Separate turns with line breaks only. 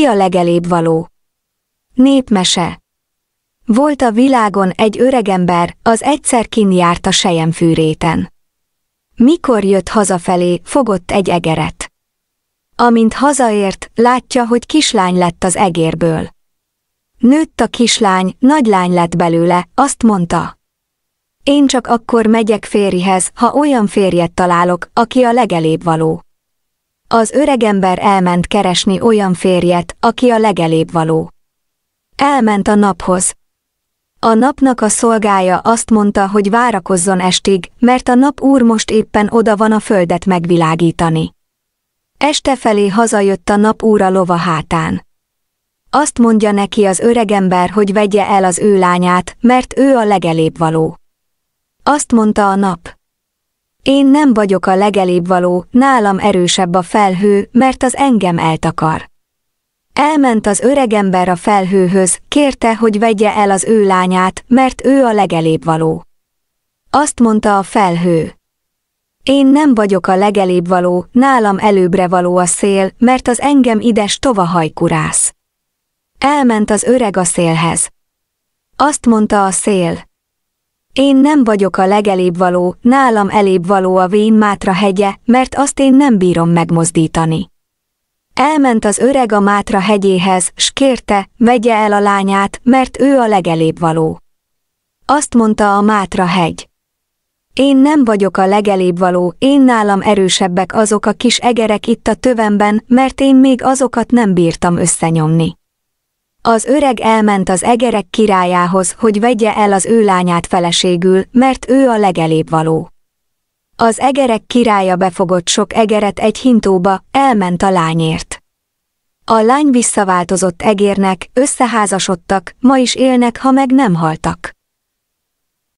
Ki a legelébb való? Népmese. Volt a világon egy öregember, az egyszer kin járt a sejemfűréten. Mikor jött hazafelé, fogott egy egeret. Amint hazaért, látja, hogy kislány lett az egérből. Nőtt a kislány, nagylány lett belőle, azt mondta. Én csak akkor megyek férihez, ha olyan férjet találok, aki a legelébb való. Az öregember elment keresni olyan férjet, aki a legelébb való. Elment a naphoz. A napnak a szolgája azt mondta, hogy várakozzon estig, mert a nap úr most éppen oda van a földet megvilágítani. Este felé hazajött a nap úr a lova hátán. Azt mondja neki az öregember, hogy vegye el az ő lányát, mert ő a legelébb való. Azt mondta a nap. Én nem vagyok a legelébb való, nálam erősebb a felhő, mert az engem eltakar. Elment az öregember a felhőhöz, kérte, hogy vegye el az ő lányát, mert ő a legelébb való. Azt mondta a felhő. Én nem vagyok a legelébb való, nálam előbbre való a szél, mert az engem ides tova hajkurász. Elment az öreg a szélhez. Azt mondta a szél. Én nem vagyok a legelébb való, nálam elébb való a vén Mátra hegye, mert azt én nem bírom megmozdítani. Elment az öreg a Mátra hegyéhez, s kérte, vegye el a lányát, mert ő a legelébb való. Azt mondta a Mátra hegy. Én nem vagyok a legelébb való, én nálam erősebbek azok a kis egerek itt a tövemben, mert én még azokat nem bírtam összenyomni. Az öreg elment az egerek királyához, hogy vegye el az ő lányát feleségül, mert ő a legelébb való. Az egerek királya befogott sok egeret egy hintóba, elment a lányért. A lány visszaváltozott egérnek, összeházasodtak, ma is élnek, ha meg nem haltak.